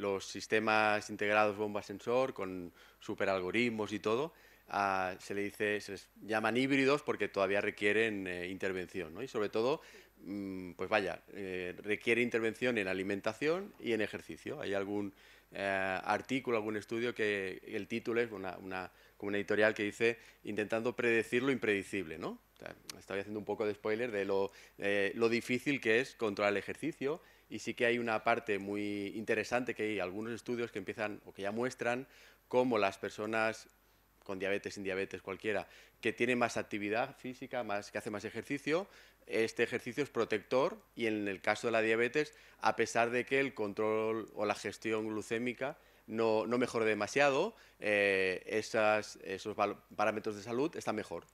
los sistemas integrados bomba sensor con superalgoritmos y todo, se, le dice, se llaman híbridos porque todavía requieren eh, intervención, Y sobre todo, mm, pues vaya, eh, requiere intervención en alimentación y en ejercicio. Hay algún eh, artículo, algún estudio que el título es una, una, como una editorial que dice intentando predecir lo impredecible, ¿no? haciendo un poco de spoiler de lo, lo difícil que es controlar el ejercicio y sí que hay una parte muy interesante que hay algunos estudios que empiezan o que ya muestran cómo las personas con diabetes, sin diabetes, cualquiera, que tiene más actividad física, más, que hace más ejercicio, este ejercicio es protector y en el caso de la diabetes, a pesar de que el control o la gestión glucémica no, no mejore demasiado, eh, esos parámetros de salud están mejor.